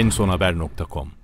en son haber.com